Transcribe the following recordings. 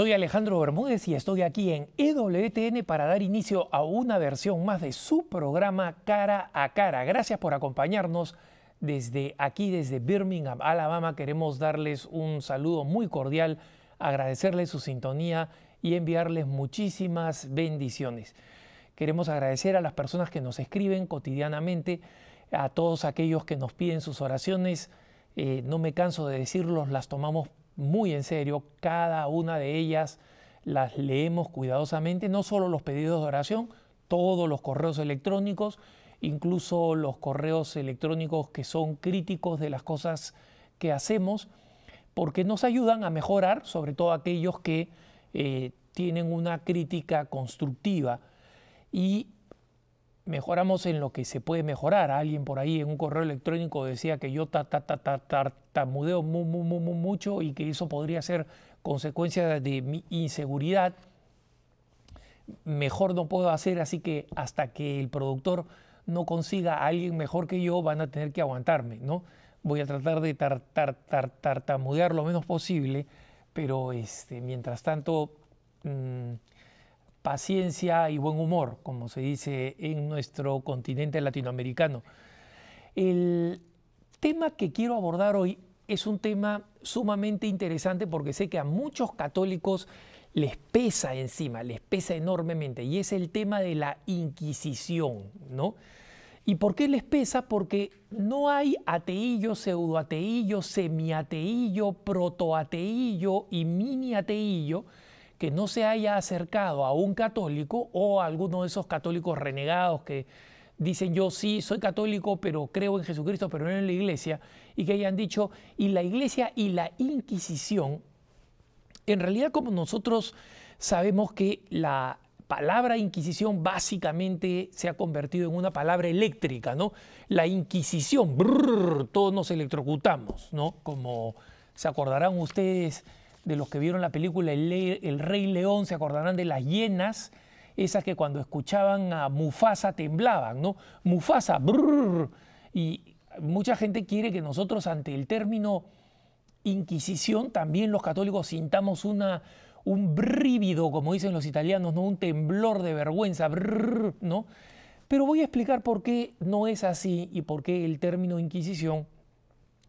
Soy Alejandro Bermúdez y estoy aquí en EWTN para dar inicio a una versión más de su programa Cara a Cara. Gracias por acompañarnos desde aquí, desde Birmingham, Alabama. Queremos darles un saludo muy cordial, agradecerles su sintonía y enviarles muchísimas bendiciones. Queremos agradecer a las personas que nos escriben cotidianamente, a todos aquellos que nos piden sus oraciones. Eh, no me canso de decirlos, las tomamos muy en serio cada una de ellas, las leemos cuidadosamente, no solo los pedidos de oración, todos los correos electrónicos, incluso los correos electrónicos que son críticos de las cosas que hacemos, porque nos ayudan a mejorar, sobre todo aquellos que eh, tienen una crítica constructiva. Y mejoramos en lo que se puede mejorar. Alguien por ahí en un correo electrónico decía que yo ta, tartamudeo mucho y que eso podría ser consecuencia de mi inseguridad. Mejor no puedo hacer, así que hasta que el productor no consiga a alguien mejor que yo, van a tener que aguantarme, ¿no? Voy a tratar de tartamudear lo menos posible, pero este, mientras tanto... Mm, paciencia y buen humor, como se dice en nuestro continente latinoamericano. El tema que quiero abordar hoy es un tema sumamente interesante porque sé que a muchos católicos les pesa encima, les pesa enormemente, y es el tema de la Inquisición, ¿no? ¿Y por qué les pesa? Porque no hay ateillo, pseudoateillo, semiateillo, protoateillo y mini que no se haya acercado a un católico o a alguno de esos católicos renegados que dicen yo sí, soy católico, pero creo en Jesucristo, pero no en la iglesia, y que hayan dicho, y la iglesia y la Inquisición, en realidad como nosotros sabemos que la palabra Inquisición básicamente se ha convertido en una palabra eléctrica, ¿no? La Inquisición, todos nos electrocutamos, ¿no? Como se acordarán ustedes de los que vieron la película el, Rey León se acordarán de las hienas, esas que cuando escuchaban a Mufasa temblaban, ¿no? Mufasa, brrr, y mucha gente quiere que nosotros ante el término Inquisición también los católicos sintamos una, un brívido, como dicen los italianos, ¿no? un temblor de vergüenza, brrr, ¿no? Pero voy a explicar por qué no es así y por qué el término Inquisición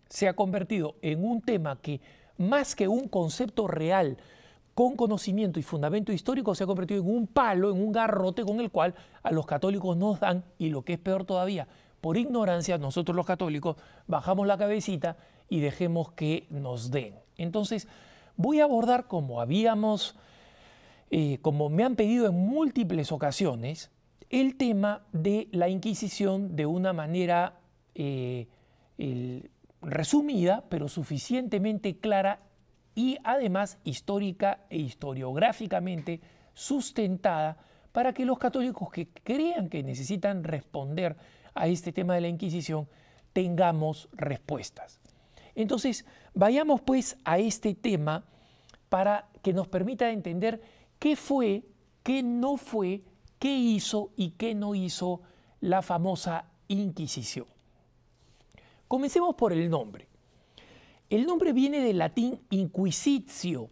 se ha convertido en un tema que más que un concepto real con conocimiento y fundamento histórico, se ha convertido en un palo, en un garrote con el cual a los católicos nos dan, y lo que es peor todavía, por ignorancia, nosotros los católicos bajamos la cabecita y dejemos que nos den. Entonces, voy a abordar como habíamos, eh, como me han pedido en múltiples ocasiones, el tema de la Inquisición de una manera... Eh, resumida, pero suficientemente clara y además histórica e historiográficamente sustentada para que los católicos que crean que necesitan responder a este tema de la Inquisición tengamos respuestas. Entonces, vayamos pues a este tema para que nos permita entender qué fue, qué no fue, qué hizo y qué no hizo la famosa Inquisición. Comencemos por el nombre. El nombre viene del latín inquisitio,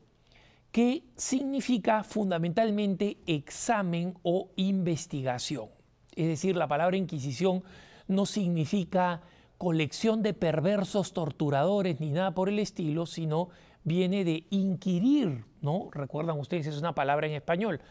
que significa fundamentalmente examen o investigación. Es decir, la palabra inquisición no significa colección de perversos torturadores ni nada por el estilo, sino viene de inquirir, ¿no? Recuerdan ustedes, es una palabra en español.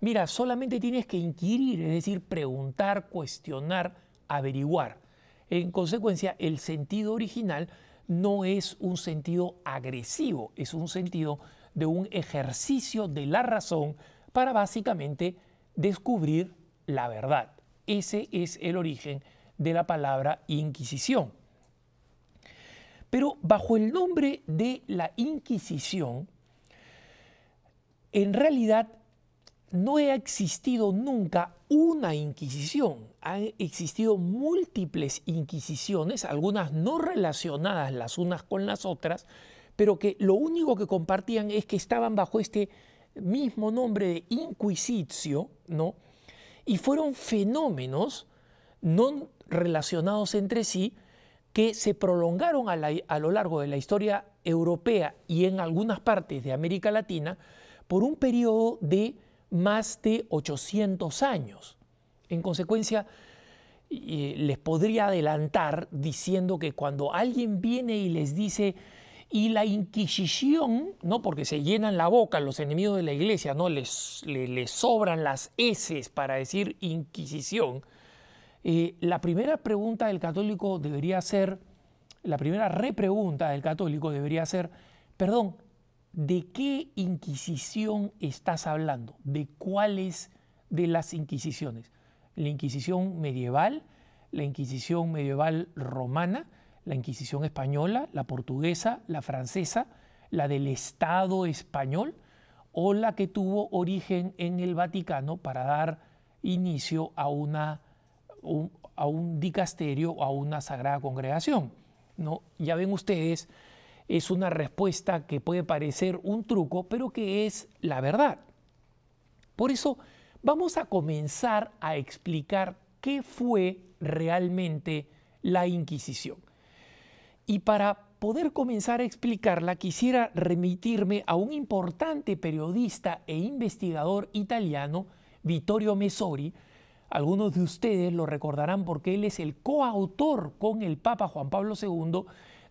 Mira, solamente tienes que inquirir, es decir, preguntar, cuestionar, averiguar. En consecuencia, el sentido original no es un sentido agresivo, es un sentido de un ejercicio de la razón para básicamente descubrir la verdad. Ese es el origen de la palabra Inquisición. Pero bajo el nombre de la Inquisición, en realidad no ha existido nunca una inquisición, han existido múltiples inquisiciones, algunas no relacionadas las unas con las otras, pero que lo único que compartían es que estaban bajo este mismo nombre de inquisitio, ¿no? Y fueron fenómenos no relacionados entre sí que se prolongaron a, a lo largo de la historia europea y en algunas partes de América Latina por un periodo de más de 800 años. En consecuencia, les podría adelantar diciendo que cuando alguien viene y les dice, y la Inquisición, ¿no? porque se llenan la boca los enemigos de la iglesia, ¿no? les, sobran las S para decir Inquisición, eh, la primera pregunta del católico debería ser, la primera repregunta del católico debería ser, perdón, ¿De qué Inquisición estás hablando? ¿De cuáles de las Inquisiciones? La Inquisición medieval, la Inquisición medieval romana, la Inquisición española, la portuguesa, la francesa, la del Estado español o la que tuvo origen en el Vaticano para dar inicio a, una, un, a un dicasterio, a una sagrada congregación. ¿no? Ya ven ustedes es una respuesta que puede parecer un truco, pero que es la verdad. Por eso vamos a comenzar a explicar qué fue realmente la Inquisición. Y para poder comenzar a explicarla, quisiera remitirme a un importante periodista e investigador italiano, Vittorio Messori. Algunos de ustedes lo recordarán porque él es el coautor con el Papa Juan Pablo II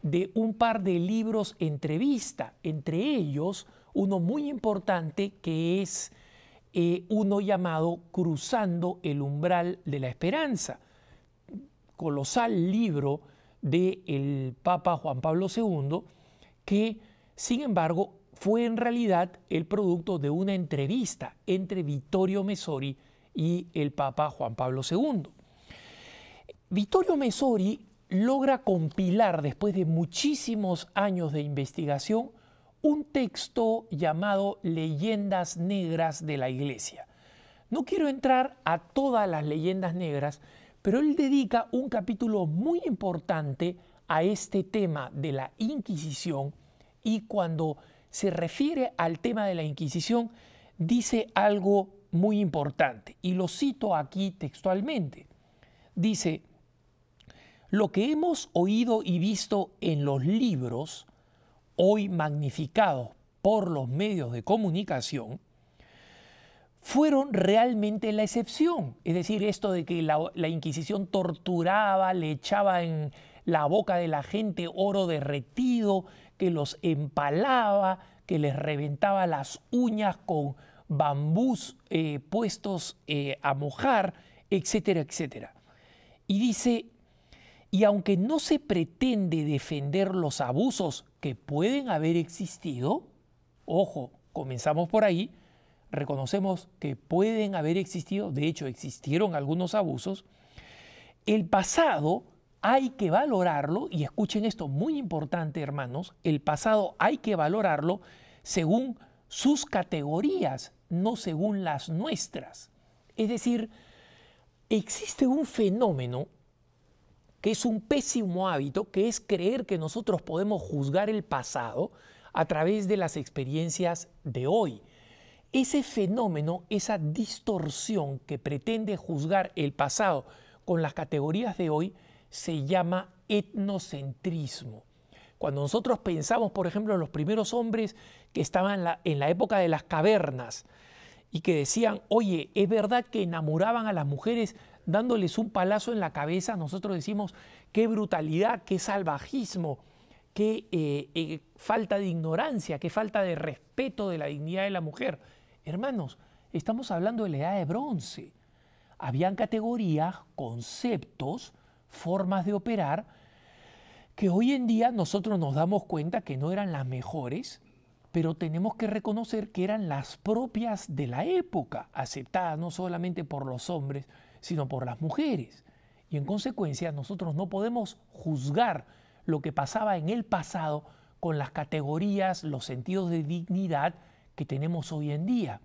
de un par de libros entrevista, entre ellos uno muy importante que es eh, uno llamado Cruzando el umbral de la esperanza, colosal libro del el Papa Juan Pablo II, que sin embargo fue en realidad el producto de una entrevista entre Vittorio Messori y el Papa Juan Pablo II. Vittorio Messori logra compilar, después de muchísimos años de investigación, un texto llamado Leyendas Negras de la Iglesia. No quiero entrar a todas las leyendas negras, pero él dedica un capítulo muy importante a este tema de la Inquisición y cuando se refiere al tema de la Inquisición dice algo muy importante y lo cito aquí textualmente. Dice, lo que hemos oído y visto en los libros, hoy magnificados por los medios de comunicación, fueron realmente la excepción. Es decir, esto de que la, Inquisición torturaba, le echaba en la boca de la gente oro derretido, que los empalaba, que les reventaba las uñas con bambús eh, puestos eh, a mojar, etcétera, etcétera. Y dice, y aunque no se pretende defender los abusos que pueden haber existido, ojo, comenzamos por ahí, reconocemos que pueden haber existido, de hecho existieron algunos abusos, el pasado hay que valorarlo, y escuchen esto muy importante hermanos, el pasado hay que valorarlo según sus categorías, no según las nuestras. Es decir, existe un fenómeno que es un pésimo hábito, que es creer que nosotros podemos juzgar el pasado a través de las experiencias de hoy. Ese fenómeno, esa distorsión que pretende juzgar el pasado con las categorías de hoy, se llama etnocentrismo. Cuando nosotros pensamos, por ejemplo, en los primeros hombres que estaban en la, en la, época de las cavernas y que decían, oye, es verdad que enamoraban a las mujeres dándoles un palazo en la cabeza, nosotros decimos, qué brutalidad, qué salvajismo, qué eh, eh, falta de ignorancia, qué falta de respeto de la dignidad de la mujer. Hermanos, estamos hablando de la edad de bronce. Habían categorías, conceptos, formas de operar que hoy en día nosotros nos damos cuenta que no eran las mejores, pero tenemos que reconocer que eran las propias de la época, aceptadas no solamente por los hombres, sino por las mujeres. Y en consecuencia nosotros no podemos juzgar lo que pasaba en el pasado con las categorías, los sentidos de dignidad que tenemos hoy en día.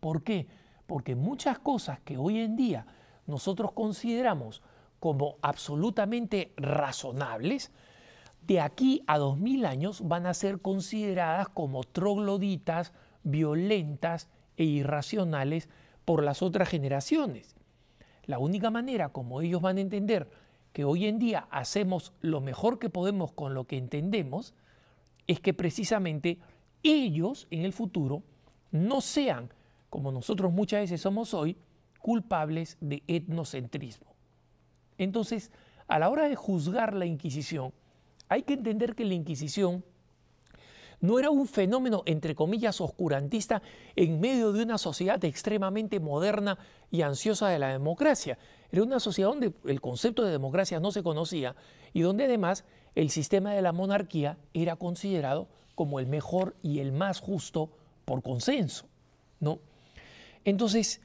¿Por qué? Porque muchas cosas que hoy en día nosotros consideramos como absolutamente razonables, de aquí a 2000 años van a ser consideradas como trogloditas, violentas e irracionales por las otras generaciones. La única manera como ellos van a entender que hoy en día hacemos lo mejor que podemos con lo que entendemos es que precisamente ellos en el futuro no sean, como nosotros muchas veces somos hoy, culpables de etnocentrismo. Entonces, a la hora de juzgar la Inquisición, hay que entender que la Inquisición no era un fenómeno, entre comillas, oscurantista en medio de una sociedad extremadamente moderna y ansiosa de la democracia. Era una sociedad donde el concepto de democracia no se conocía y donde además el sistema de la monarquía era considerado como el mejor y el más justo por consenso. ¿no? Entonces,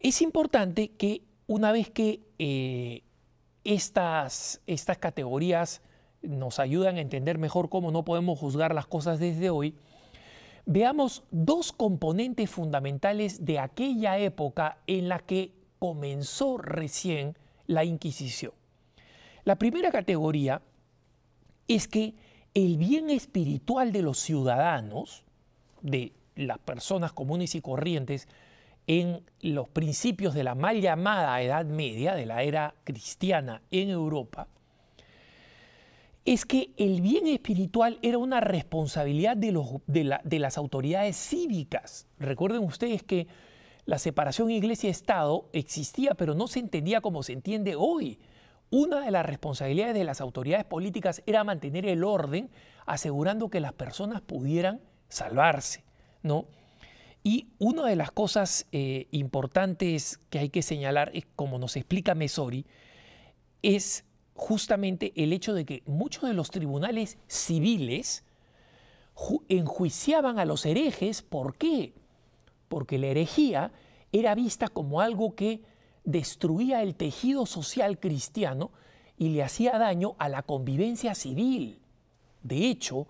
es importante que una vez que eh, estas, estas categorías nos ayudan a entender mejor cómo no podemos juzgar las cosas desde hoy, veamos dos componentes fundamentales de aquella época en la que comenzó recién la Inquisición. La primera categoría es que el bien espiritual de los ciudadanos, de las personas comunes y corrientes, en los principios de la mal llamada Edad Media, de la era cristiana en Europa, es que el bien espiritual era una responsabilidad de, las autoridades cívicas. Recuerden ustedes que la separación iglesia-estado existía, pero no se entendía como se entiende hoy. Una de las responsabilidades de las autoridades políticas era mantener el orden, asegurando que las personas pudieran salvarse, ¿no? Y una de las cosas eh, importantes que hay que señalar, es, eh, como nos explica Mesori, es justamente el hecho de que muchos de los tribunales civiles enjuiciaban a los herejes. ¿Por qué? Porque la herejía era vista como algo que destruía el tejido social cristiano y le hacía daño a la convivencia civil. De hecho,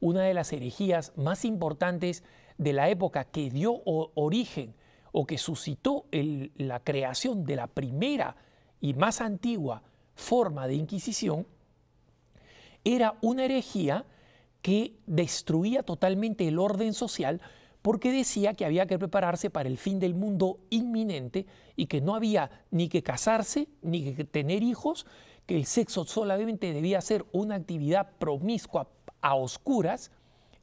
una de las herejías más importantes de la época que dio origen o que suscitó la creación de la primera y más antigua forma de Inquisición, era una herejía que destruía totalmente el orden social porque decía que había que prepararse para el fin del mundo inminente y que no había ni que casarse ni que tener hijos, que el sexo solamente debía ser una actividad promiscua a oscuras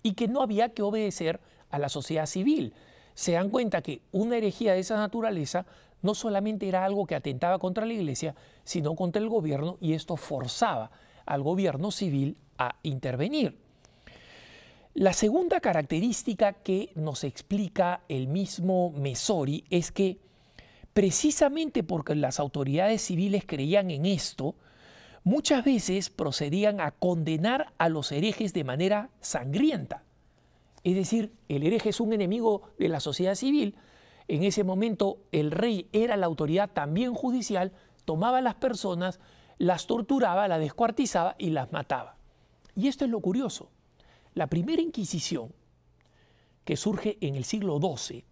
y que no había que obedecer a la sociedad civil. Se dan cuenta que una herejía de esa naturaleza no solamente era algo que atentaba contra la iglesia, sino contra el gobierno y esto forzaba al gobierno civil a intervenir. La segunda característica que nos explica el mismo Mesori es que precisamente porque las autoridades civiles creían en esto, muchas veces procedían a condenar a los herejes de manera sangrienta. Es decir, el hereje es un enemigo de la sociedad civil, en ese momento el rey era la autoridad también judicial, tomaba a las personas, las torturaba, las descuartizaba y las mataba. Y esto es lo curioso. La primera Inquisición, que surge en el siglo XII,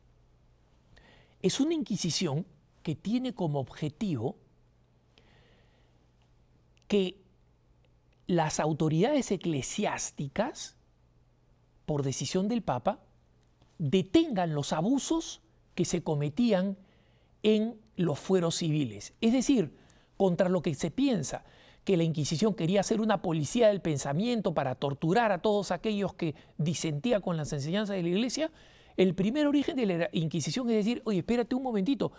es una Inquisición que tiene como objetivo que las autoridades eclesiásticas, por decisión del Papa, detengan los abusos que se cometían en los fueros civiles. Es decir, contra lo que se piensa que la Inquisición quería ser una policía del pensamiento para torturar a todos aquellos que disentían con las enseñanzas de la Iglesia, el primer origen de la Inquisición es decir, oye, espérate un momentito,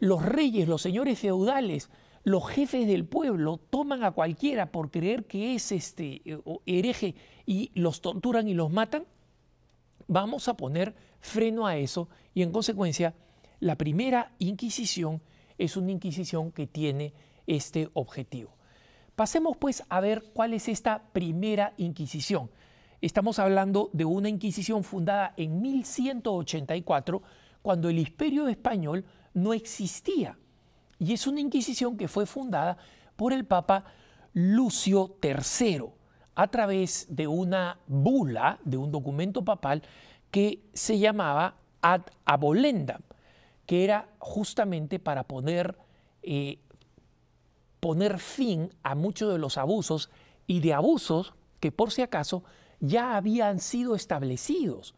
los reyes, los señores feudales, los jefes del pueblo toman a cualquiera por creer que es este eh, hereje y los torturan y los matan, vamos a poner freno a eso y en consecuencia la primera Inquisición es una Inquisición que tiene este objetivo. Pasemos pues a ver cuál es esta primera Inquisición. Estamos hablando de una Inquisición fundada en 1184, cuando el Imperio español no existía. Y es una Inquisición que fue fundada por el Papa Lucio III a través de una bula, de un documento papal, que se llamaba ad abolendam, que era justamente para eh, poner fin a muchos de los abusos y de abusos que por si acaso ya habían sido establecidos.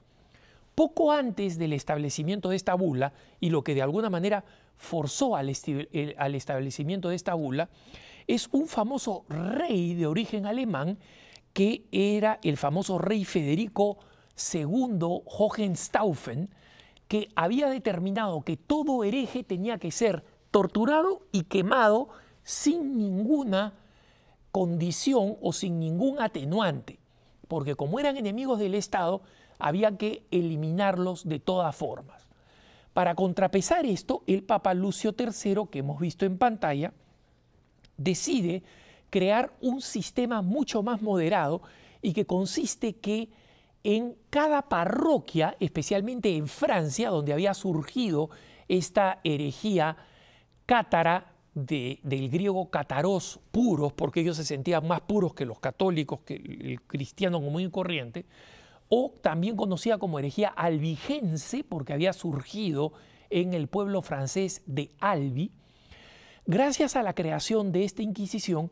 Poco antes del establecimiento de esta bula y lo que de alguna manera forzó al, al establecimiento de esta bula, es un famoso rey de origen alemán que era el famoso rey Federico segundo Hohenstaufen, que había determinado que todo hereje tenía que ser torturado y quemado sin ninguna condición o sin ningún atenuante, porque como eran enemigos del Estado, había que eliminarlos de todas formas. Para contrapesar esto, el Papa Lucio III, que hemos visto en pantalla, decide crear un sistema mucho más moderado y que consiste que en cada parroquia, especialmente en Francia, donde había surgido esta herejía cátara de, del griego catarós, puros, porque ellos se sentían más puros que los católicos, que el cristiano común y corriente, o también conocida como herejía albigense, porque había surgido en el pueblo francés de Albi. Gracias a la creación de esta Inquisición,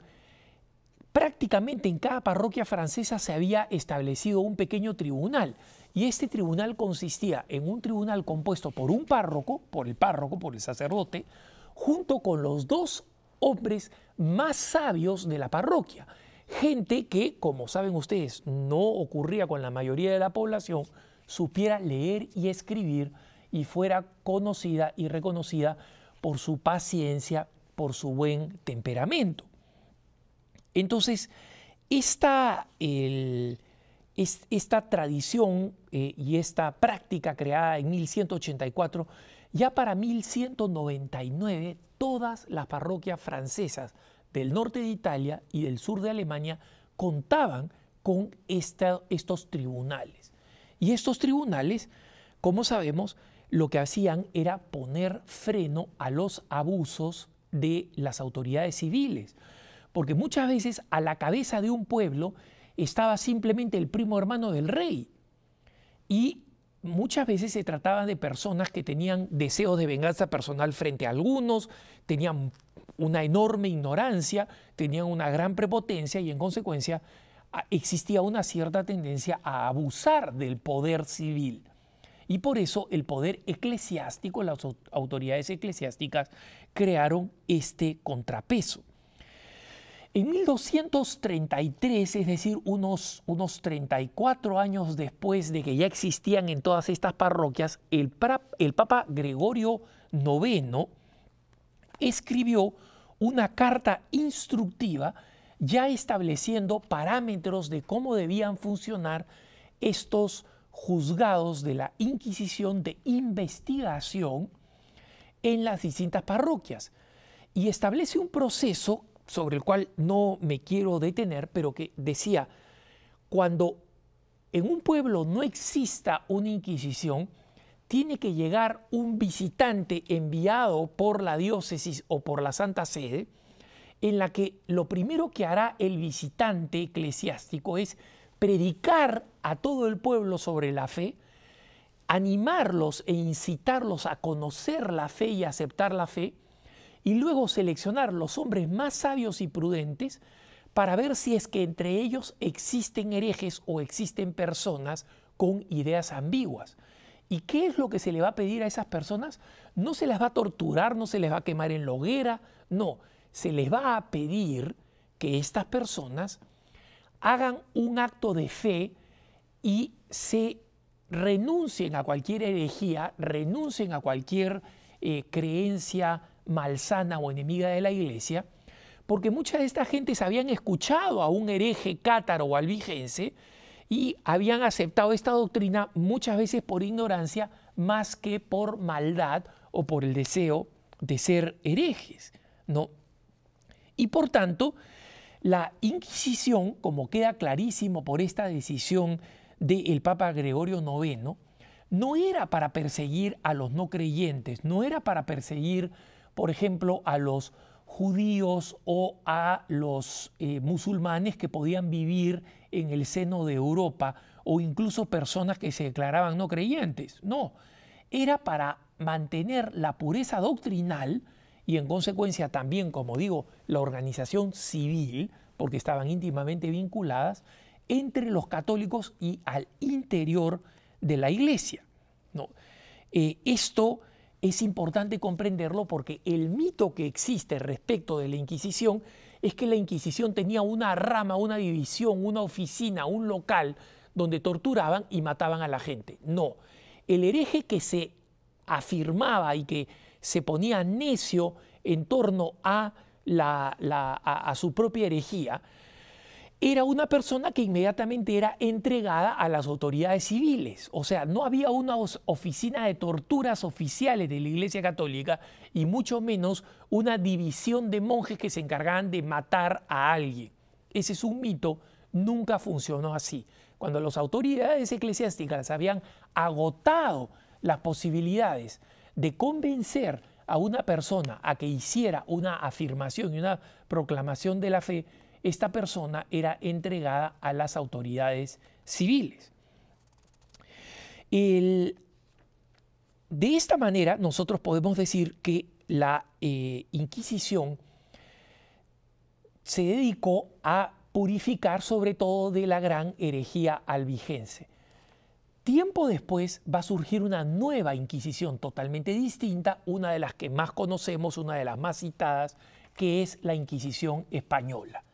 Prácticamente en cada parroquia francesa se había establecido un pequeño tribunal y este tribunal consistía en un tribunal compuesto por un párroco, por el párroco, por el sacerdote, junto con los dos hombres más sabios de la parroquia. Gente que, como saben ustedes, no ocurría con la mayoría de la población, supiera leer y escribir y fuera conocida y reconocida por su paciencia, por su buen temperamento. Entonces, esta, tradición eh, y esta práctica creada en 1184, ya para 1199 todas las parroquias francesas del norte de Italia y del sur de Alemania contaban con estos tribunales. Y estos tribunales, como sabemos, lo que hacían era poner freno a los abusos de las autoridades civiles porque muchas veces a la cabeza de un pueblo estaba simplemente el primo hermano del rey. Y muchas veces se trataba de personas que tenían deseos de venganza personal frente a algunos, tenían una enorme ignorancia, tenían una gran prepotencia y en consecuencia ah, existía una cierta tendencia a abusar del poder civil. Y por eso el poder eclesiástico, las autoridades eclesiásticas crearon este contrapeso. En 1233, es decir, unos, unos 34 años después de que ya existían en todas estas parroquias, el, el Papa Gregorio IX escribió una carta instructiva ya estableciendo parámetros de cómo debían funcionar estos juzgados de la Inquisición de investigación en las distintas parroquias y establece un proceso sobre el cual no me quiero detener, pero que decía, cuando en un pueblo no exista una inquisición, tiene que llegar un visitante enviado por la diócesis o por la Santa Sede, en la que lo primero que hará el visitante eclesiástico es predicar a todo el pueblo sobre la fe, animarlos e incitarlos a conocer la fe y aceptar la fe, y luego seleccionar los hombres más sabios y prudentes para ver si es que entre ellos existen herejes o existen personas con ideas ambiguas. ¿Y qué es lo que se le va a pedir a esas personas? No se las va a torturar, no se les va a quemar en la hoguera, no, se les va a pedir que estas personas hagan un acto de fe y se renuncien a cualquier herejía, renuncien a cualquier eh, creencia malsana o enemiga de la iglesia, porque muchas de estas gentes habían escuchado a un hereje cátaro o albigense y habían aceptado esta doctrina muchas veces por ignorancia más que por maldad o por el deseo de ser herejes, ¿no? Y por tanto, la Inquisición, como queda clarísimo por esta decisión del Papa Gregorio IX, no era para perseguir a los no creyentes, no era para perseguir por ejemplo, a los judíos o a los eh, musulmanes que podían vivir en el seno de Europa o incluso personas que se declaraban no creyentes. No, era para mantener la pureza doctrinal y en consecuencia también, como digo, la organización civil, porque estaban íntimamente vinculadas, entre los católicos y al interior de la iglesia. ¿no? Eh, esto es importante comprenderlo porque el mito que existe respecto de la Inquisición es que la Inquisición tenía una rama, una división, una oficina, un local donde torturaban y mataban a la gente. No, el hereje que se afirmaba y que se ponía necio en torno a, la, su propia herejía, era una persona que inmediatamente era entregada a las autoridades civiles. O sea, no había una oficina de torturas oficiales de la Iglesia Católica y mucho menos una división de monjes que se encargaban de matar a alguien. Ese es un mito, nunca funcionó así. Cuando las autoridades eclesiásticas habían agotado las posibilidades de convencer a una persona a que hiciera una afirmación y una proclamación de la fe, esta persona era entregada a las autoridades civiles. de esta manera, nosotros podemos decir que la eh, Inquisición se dedicó a purificar sobre todo de la gran herejía albigense. Tiempo después va a surgir una nueva Inquisición totalmente distinta, una de las que más conocemos, una de las más citadas, que es la Inquisición española.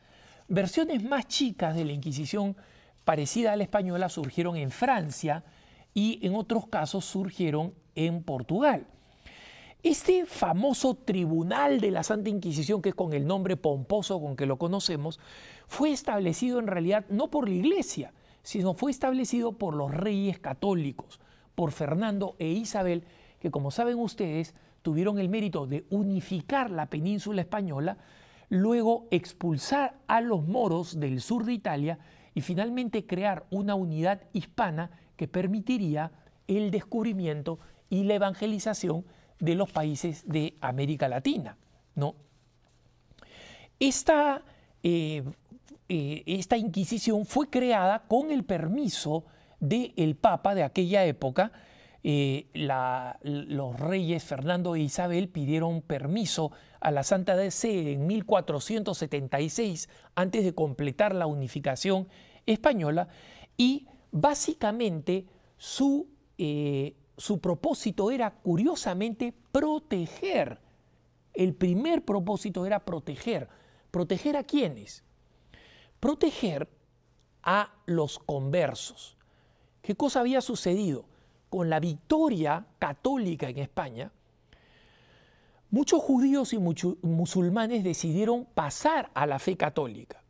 Versiones más chicas de la Inquisición parecida a la española surgieron en Francia y en otros casos surgieron en Portugal. Este famoso Tribunal de la Santa Inquisición, que es con el nombre pomposo con que lo conocemos, fue establecido en realidad no por la Iglesia, sino fue establecido por los reyes católicos, por Fernando e Isabel, que como saben ustedes, tuvieron el mérito de unificar la península española luego expulsar a los moros del sur de Italia y finalmente crear una unidad hispana que permitiría el descubrimiento y la evangelización de los países de América Latina. ¿no? Esta, eh, eh, Inquisición fue creada con el permiso del Papa de aquella época, eh, los reyes Fernando e Isabel pidieron permiso a la Santa Sede en 1476, antes de completar la unificación española, y básicamente su, eh, su propósito era curiosamente proteger. El primer propósito era proteger. ¿Proteger a quiénes? Proteger a los conversos. ¿Qué cosa había sucedido? con la victoria católica en España, muchos judíos y muchos musulmanes decidieron pasar a la fe católica.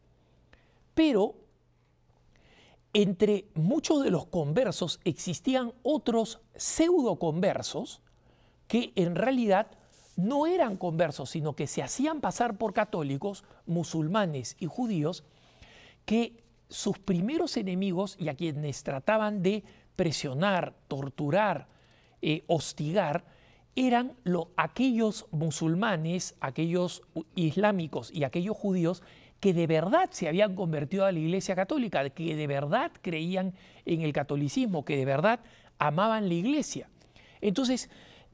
Pero entre muchos de los conversos existían otros pseudo conversos que en realidad no eran conversos, sino que se hacían pasar por católicos, musulmanes y judíos, que sus primeros enemigos y a quienes trataban de presionar, torturar, eh, hostigar, eran lo, aquellos musulmanes, aquellos islámicos y aquellos judíos que de verdad se habían convertido a la Iglesia Católica, que de verdad creían en el catolicismo, que de verdad amaban la Iglesia. Entonces,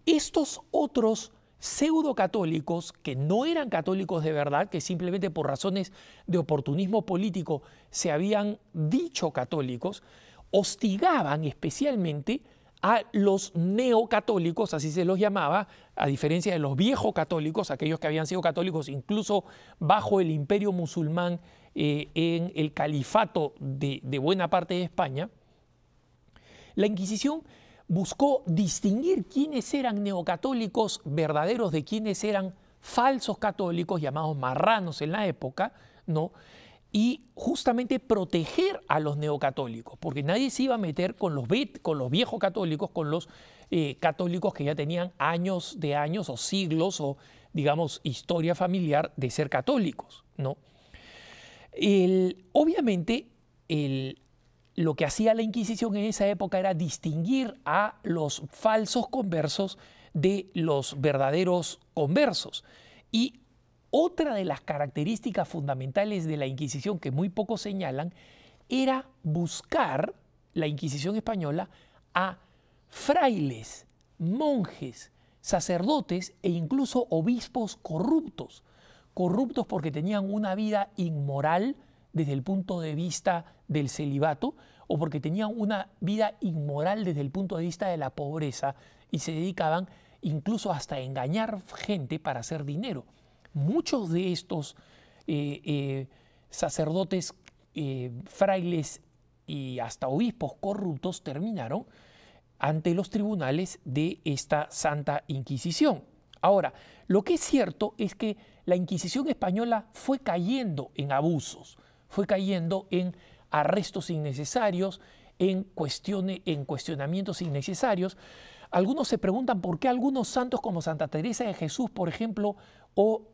estos otros pseudo católicos que no eran católicos de verdad, que simplemente por razones de oportunismo político se habían dicho católicos, hostigaban especialmente a los neocatólicos, así se los llamaba, a diferencia de los viejos católicos, aquellos que habían sido católicos incluso bajo el imperio musulmán eh, en el califato de, buena parte de España, la Inquisición buscó distinguir quiénes eran neocatólicos verdaderos de quiénes eran falsos católicos, llamados marranos en la época, ¿no? y justamente proteger a los neocatólicos, porque nadie se iba a meter con los, viejos católicos, con los eh, católicos que ya tenían años de años o siglos o, digamos, historia familiar de ser católicos, ¿no? obviamente, el, lo que hacía la Inquisición en esa época era distinguir a los falsos conversos de los verdaderos conversos. Y otra de las características fundamentales de la Inquisición que muy pocos señalan era buscar, la Inquisición española, a frailes, monjes, sacerdotes e incluso obispos corruptos, corruptos porque tenían una vida inmoral desde el punto de vista del celibato o porque tenían una vida inmoral desde el punto de vista de la pobreza y se dedicaban incluso hasta a engañar gente para hacer dinero muchos de estos eh, eh, sacerdotes, eh, frailes y hasta obispos corruptos terminaron ante los tribunales de esta Santa Inquisición. Ahora, lo que es cierto es que la Inquisición española fue cayendo en abusos, fue cayendo en arrestos innecesarios, en, en cuestionamientos innecesarios. Algunos se preguntan por qué algunos santos como Santa Teresa de Jesús, por ejemplo, o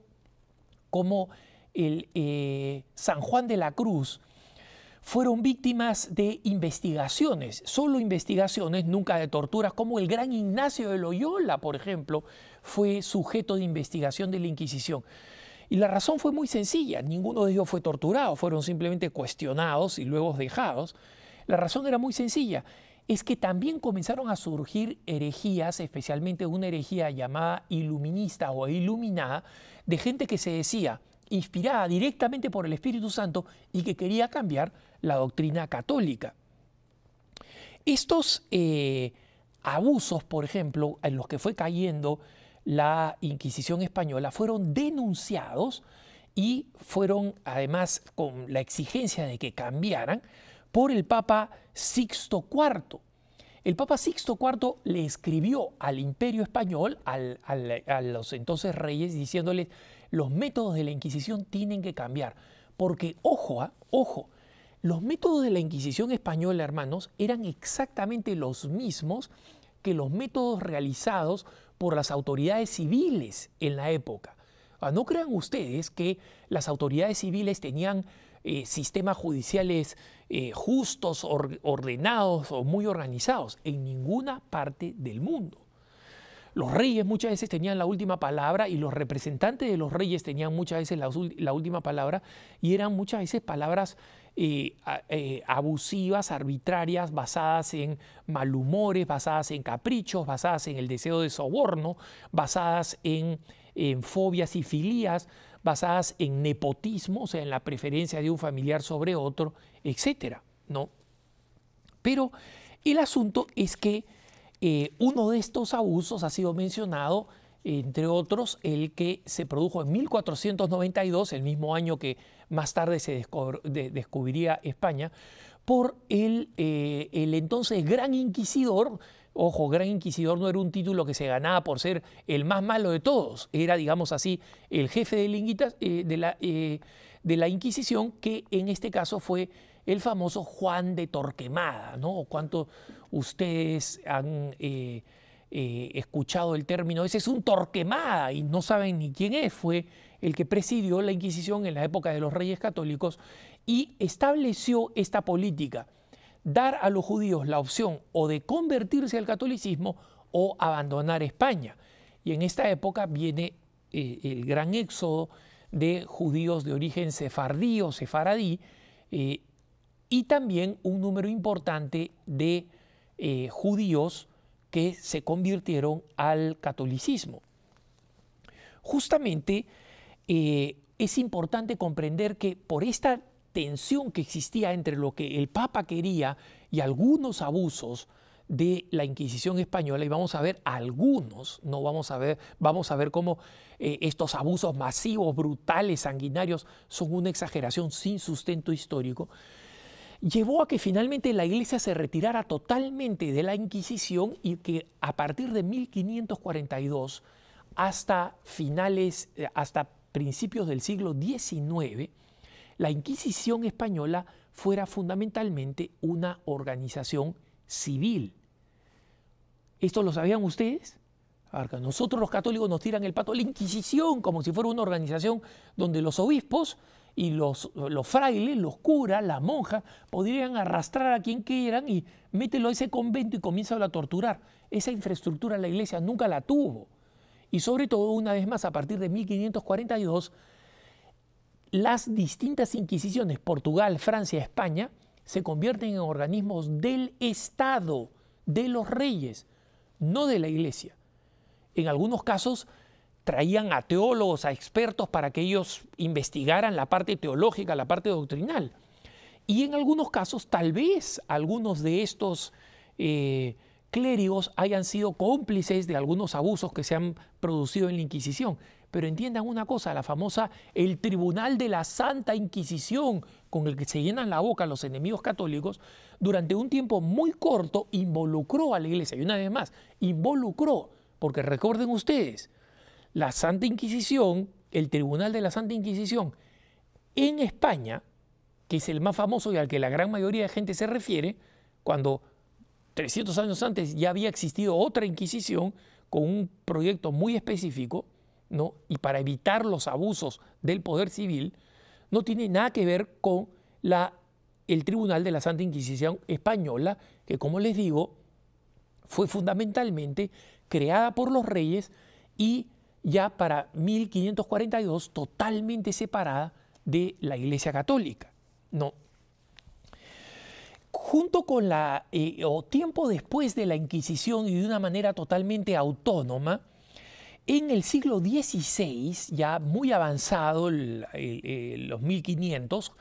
como el, eh, San Juan de la Cruz, fueron víctimas de investigaciones, solo investigaciones, nunca de torturas, como el gran Ignacio de Loyola, por ejemplo, fue sujeto de investigación de la Inquisición. Y la razón fue muy sencilla, ninguno de ellos fue torturado, fueron simplemente cuestionados y luego dejados. La razón era muy sencilla, es que también comenzaron a surgir herejías, especialmente una herejía llamada iluminista o iluminada, de gente que se decía inspirada directamente por el Espíritu Santo y que quería cambiar la doctrina católica. Estos eh, abusos, por ejemplo, en los que fue cayendo la Inquisición española, fueron denunciados y fueron además con la exigencia de que cambiaran por el Papa Sixto IV. El Papa Sixto IV le escribió al imperio español, a los entonces reyes, diciéndoles, los métodos de la Inquisición tienen que cambiar, porque, ojo, ah, ojo, los métodos de la Inquisición española, hermanos, eran exactamente los mismos que los métodos realizados por las autoridades civiles en la época. Ah, no crean ustedes que las autoridades civiles tenían eh, sistemas judiciales eh, justos, ordenados o muy organizados en ninguna parte del mundo. Los reyes muchas veces tenían la última palabra y los representantes de los reyes tenían muchas veces la, última palabra y eran muchas veces palabras eh, abusivas, arbitrarias, basadas en malhumores, basadas en caprichos, basadas en el deseo de soborno, basadas en, en fobias y filías, basadas en nepotismo, o sea, en la preferencia de un familiar sobre otro, etcétera, ¿no? Pero el asunto es que eh, uno de estos abusos ha sido mencionado, entre otros, el que se produjo en 1492, el mismo año que más tarde se descubriría España, por el eh, entonces gran inquisidor Ojo, Gran Inquisidor no era un título que se ganaba por ser el más malo de todos, era, digamos así, el jefe de eh, la, eh, de la, Inquisición, que en este caso fue el famoso Juan de Torquemada, ¿no? ¿Cuánto ustedes han eh, escuchado el término? Ese es un Torquemada y no saben ni quién es. Fue el que presidió la Inquisición en la época de los Reyes Católicos y estableció esta política dar a los judíos la opción o de convertirse al catolicismo o abandonar España. Y en esta época viene eh, el gran éxodo de judíos de origen sefardí o sefaradí eh, y también un número importante de eh, judíos que se convirtieron al catolicismo. Justamente es importante comprender que por esta tensión que existía entre lo que el Papa quería y algunos abusos de la Inquisición española y vamos a ver algunos, no vamos a ver, vamos a ver cómo eh, estos abusos masivos, brutales, sanguinarios son una exageración sin sustento histórico, llevó a que finalmente la Iglesia se retirara totalmente de la Inquisición y que a partir de 1542 hasta finales, eh, hasta principios del siglo XIX, la Inquisición española fuera fundamentalmente una organización civil. ¿Esto lo sabían ustedes? Ahora, nosotros los católicos nos tiran el pato la Inquisición como si fuera una organización donde los obispos y los, los frailes, los curas, las monjas, podrían arrastrar a quien quieran y mételo a ese convento y comienza a torturar. Esa infraestructura la iglesia nunca la tuvo. Y sobre todo, una vez más, a partir de 1542, las distintas inquisiciones, Portugal, Francia, España, se convierten en organismos del Estado, de los reyes, no de la iglesia. En algunos casos traían a teólogos, a expertos para que ellos investigaran la parte teológica, la parte doctrinal. Y en algunos casos, tal vez algunos de estos eh, clérigos hayan sido cómplices de algunos abusos que se han producido en la Inquisición. Pero entiendan una cosa, la famosa, el Tribunal de la Santa Inquisición, con el que se llenan la boca los enemigos católicos, durante un tiempo muy corto involucró a la iglesia. Y una vez más, involucró, porque recuerden ustedes, la Santa Inquisición, el Tribunal de la Santa Inquisición, en España, que es el más famoso y al que la gran mayoría de gente se refiere, cuando 300 años antes ya había existido otra Inquisición con un proyecto muy específico, y para evitar los abusos del poder civil, no tiene nada que ver con el Tribunal de la Santa Inquisición Española, que como les digo, fue fundamentalmente creada por los reyes y ya para 1542 totalmente separada de la Iglesia Católica. No. Junto con la, eh, o tiempo después de la Inquisición y de una manera totalmente autónoma, en el siglo XVI, ya muy avanzado, los 1500,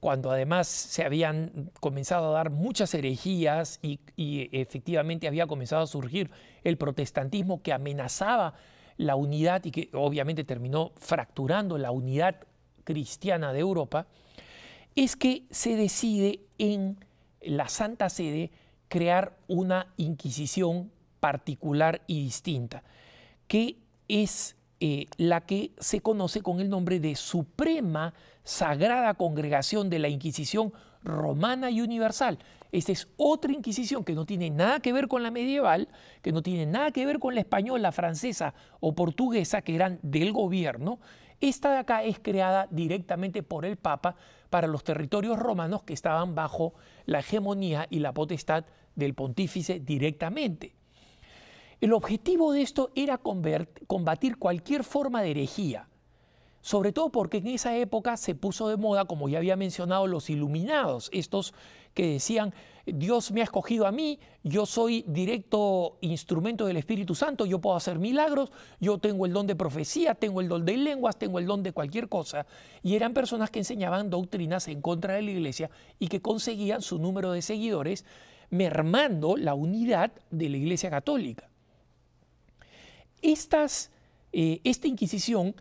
cuando además se habían comenzado a dar muchas herejías y, y, efectivamente había comenzado a surgir el protestantismo que amenazaba la unidad y que obviamente terminó fracturando la unidad cristiana de Europa, es que se decide en la Santa Sede crear una Inquisición particular y distinta, que es eh, la que se conoce con el nombre de Suprema Sagrada Congregación de la Inquisición Romana y Universal. Esta es otra inquisición que no tiene nada que ver con la medieval, que no tiene nada que ver con la española, francesa o portuguesa, que eran del gobierno. Esta de acá es creada directamente por el Papa para los territorios romanos que estaban bajo la hegemonía y la potestad del pontífice directamente. El objetivo de esto era combatir cualquier forma de herejía, sobre todo porque en esa época se puso de moda, como ya había mencionado, los iluminados, estos que decían, Dios me ha escogido a mí, yo soy directo instrumento del Espíritu Santo, yo puedo hacer milagros, yo tengo el don de profecía, tengo el don de lenguas, tengo el don de cualquier cosa. Y eran personas que enseñaban doctrinas en contra de la iglesia y que conseguían su número de seguidores mermando la unidad de la iglesia católica. Eh, esta Inquisición,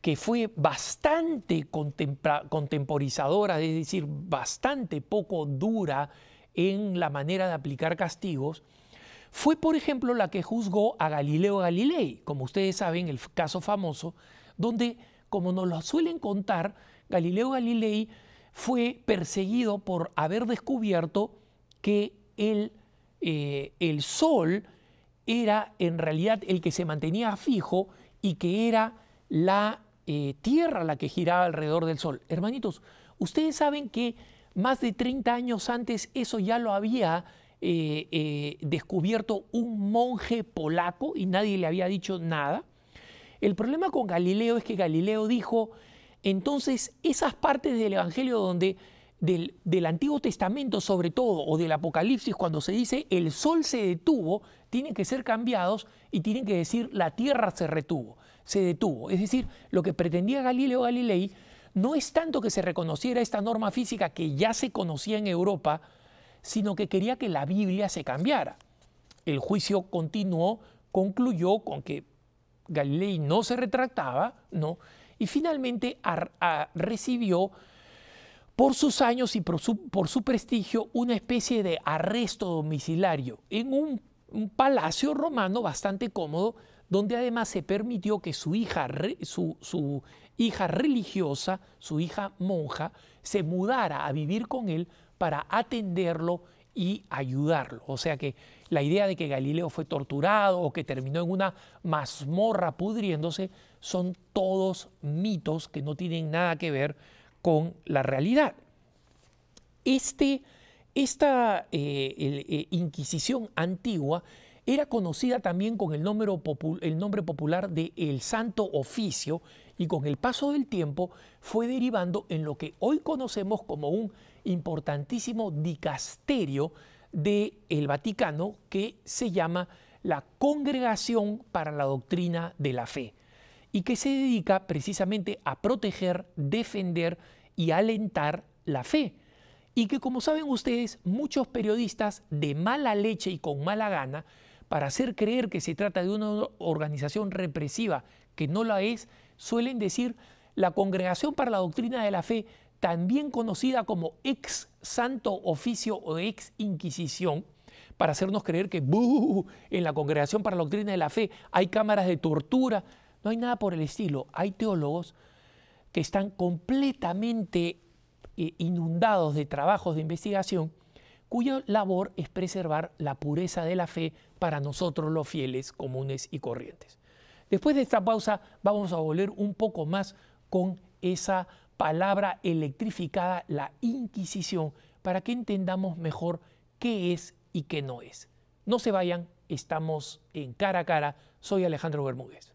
que fue bastante contemporizadora, es decir, bastante poco dura en la manera de aplicar castigos, fue, por ejemplo, la que juzgó a Galileo Galilei, como ustedes saben, el caso famoso, donde, como nos lo suelen contar, Galileo Galilei fue perseguido por haber descubierto que el eh, Sol era en realidad el que se mantenía fijo y que era la eh, Tierra la que giraba alrededor del Sol. Hermanitos, ustedes saben que más de 30 años antes eso ya lo había eh, eh, descubierto un monje polaco y nadie le había dicho nada. El problema con Galileo es que Galileo dijo, entonces esas partes del Evangelio donde del, Antiguo Testamento sobre todo, o del Apocalipsis, cuando se dice el sol se detuvo, tienen que ser cambiados y tienen que decir la tierra se retuvo, se detuvo. Es decir, lo que pretendía Galileo Galilei no es tanto que se reconociera esta norma física que ya se conocía en Europa, sino que quería que la Biblia se cambiara. El juicio continuó, concluyó con que Galilei no se retractaba, ¿no? Y finalmente recibió por sus años y por su, prestigio una especie de arresto domiciliario en un, palacio romano bastante cómodo, donde además se permitió que su hija, su hija religiosa, su hija monja, se mudara a vivir con él para atenderlo y ayudarlo. O sea que la idea de que Galileo fue torturado o que terminó en una mazmorra pudriéndose son todos mitos que no tienen nada que ver con la realidad. Este, esta eh, eh, Inquisición antigua era conocida también con el nombre, el nombre popular de el Santo Oficio y con el paso del tiempo fue derivando en lo que hoy conocemos como un importantísimo dicasterio del Vaticano que se llama la Congregación para la Doctrina de la Fe y que se dedica precisamente a proteger, defender y alentar la fe. Y que como saben ustedes, muchos periodistas de mala leche y con mala gana, para hacer creer que se trata de una organización represiva que no la es, suelen decir la Congregación para la Doctrina de la Fe, también conocida como ex santo oficio o ex inquisición, para hacernos creer que en la Congregación para la Doctrina de la Fe hay cámaras de tortura, no hay nada por el estilo. Hay teólogos que están completamente eh, inundados de trabajos de investigación cuya labor es preservar la pureza de la fe para nosotros los fieles comunes y corrientes. Después de esta pausa vamos a volver un poco más con esa palabra electrificada, la Inquisición, para que entendamos mejor qué es y qué no es. No se vayan, estamos en cara a cara. Soy Alejandro Bermúdez.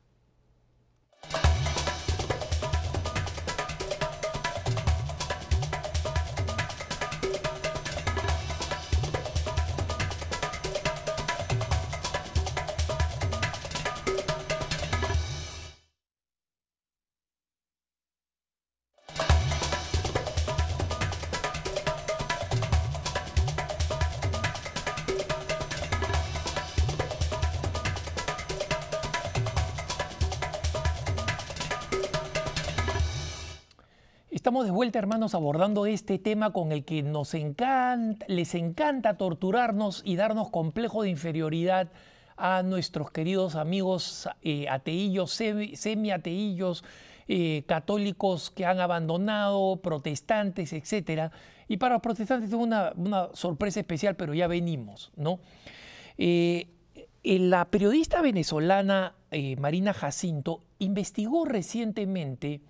de vuelta, hermanos, abordando este tema con el que nos encanta, les encanta torturarnos y darnos complejo de inferioridad a nuestros queridos amigos eh, ateillos, semi-ateillos, eh, católicos que han abandonado, protestantes, etcétera, Y para los protestantes es una, sorpresa especial, pero ya venimos, ¿no? Eh, la periodista venezolana Marina Jacinto investigó recientemente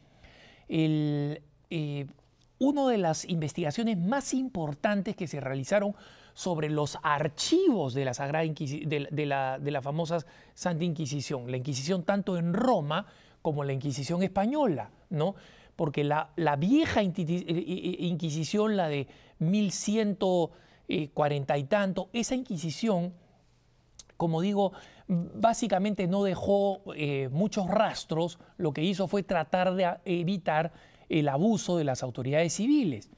el, eh, una de las investigaciones más importantes que se realizaron sobre los archivos de la, Sagrada de, la, de famosa Santa Inquisición, la Inquisición tanto en Roma como la Inquisición española, ¿no? Porque la, vieja eh, eh, Inquisición, la de 1140 y tanto, esa Inquisición, como digo, básicamente no dejó muchos rastros, lo que hizo fue tratar de evitar el abuso de las autoridades civiles.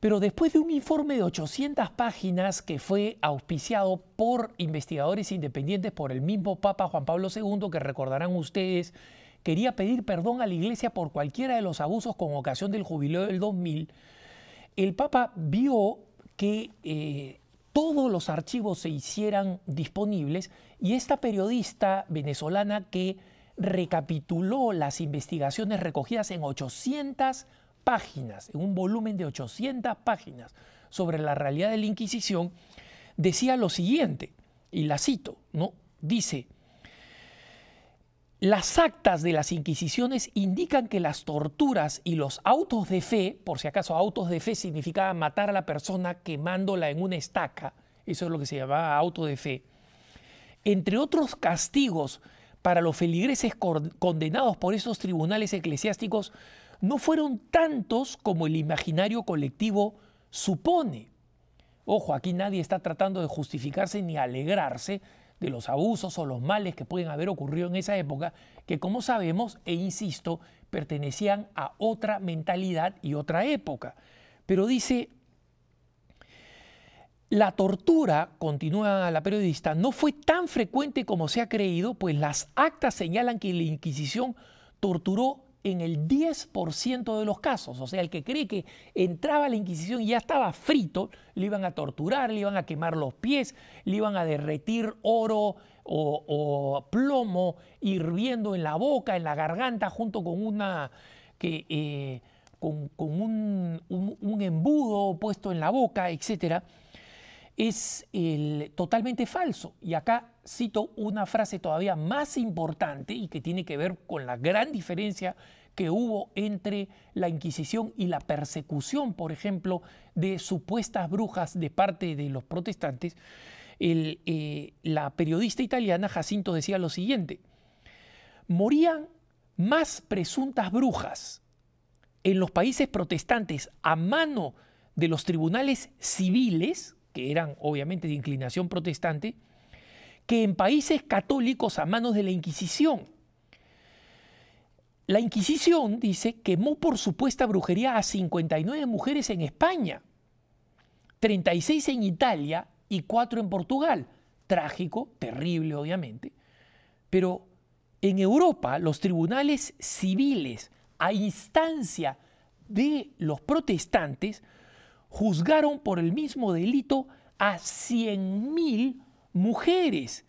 Pero después de un informe de 800 páginas que fue auspiciado por investigadores independientes por el mismo Papa Juan Pablo II, que recordarán ustedes, quería pedir perdón a la Iglesia por cualquiera de los abusos con ocasión del jubileo del 2000, el Papa vio que eh, todos los archivos se hicieran disponibles y esta periodista venezolana que recapituló las investigaciones recogidas en 800 páginas, en un volumen de 800 páginas sobre la realidad de la Inquisición, decía lo siguiente, y la cito, ¿no? Dice, las actas de las Inquisiciones indican que las torturas y los autos de fe, por si acaso autos de fe significaba matar a la persona quemándola en una estaca, eso es lo que se llamaba auto de fe, entre otros castigos para los feligreses condenados por esos tribunales eclesiásticos no fueron tantos como el imaginario colectivo supone. Ojo, aquí nadie está tratando de justificarse ni alegrarse de los abusos o los males que pueden haber ocurrido en esa época, que como sabemos, e insisto, pertenecían a otra mentalidad y otra época. Pero dice, la tortura, continúa la periodista, no fue tan frecuente como se ha creído, pues las actas señalan que la Inquisición torturó en el 10% de los casos. O sea, el que cree que entraba la Inquisición y ya estaba frito, le iban a torturar, le iban a quemar los pies, le iban a derretir oro o, plomo hirviendo en la boca, en la garganta, junto con una... que... Eh, con, con un, un, embudo puesto en la boca, etcétera es totalmente falso. Y acá cito una frase todavía más importante y que tiene que ver con la gran diferencia que hubo entre la Inquisición y la persecución, por ejemplo, de supuestas brujas de parte de los protestantes. Eh, la periodista italiana Jacinto decía lo siguiente, morían más presuntas brujas en los países protestantes a mano de los tribunales civiles que eran obviamente de inclinación protestante, que en países católicos a manos de la Inquisición. La Inquisición, dice, quemó por supuesta brujería a 59 mujeres en España, 36 en Italia y 4 en Portugal. Trágico, terrible, obviamente. Pero en Europa, los tribunales civiles, a instancia de los protestantes, juzgaron por el mismo delito a 100.000 mujeres.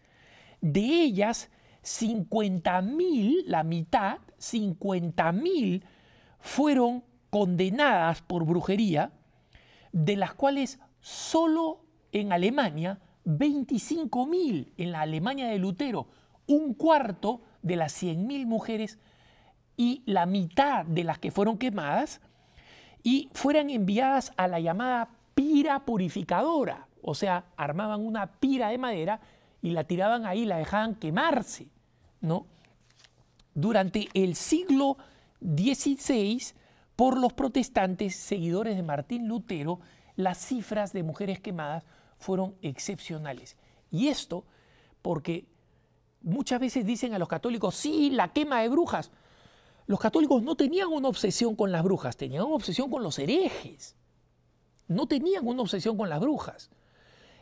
De ellas, 50.000, la mitad, 50.000 fueron condenadas por brujería, de las cuales solo en Alemania 25.000, en la Alemania de Lutero, un cuarto de las 100.000 mujeres y la mitad de las que fueron quemadas y fueran enviadas a la llamada pira purificadora. O sea, armaban una pira de madera y la tiraban ahí, la dejaban quemarse. ¿no? Durante el siglo XVI, por los protestantes seguidores de Martín Lutero, las cifras de mujeres quemadas fueron excepcionales. Y esto porque muchas veces dicen a los católicos, sí, la quema de brujas. Los católicos no tenían una obsesión con las brujas, tenían una obsesión con los herejes. No tenían una obsesión con las brujas.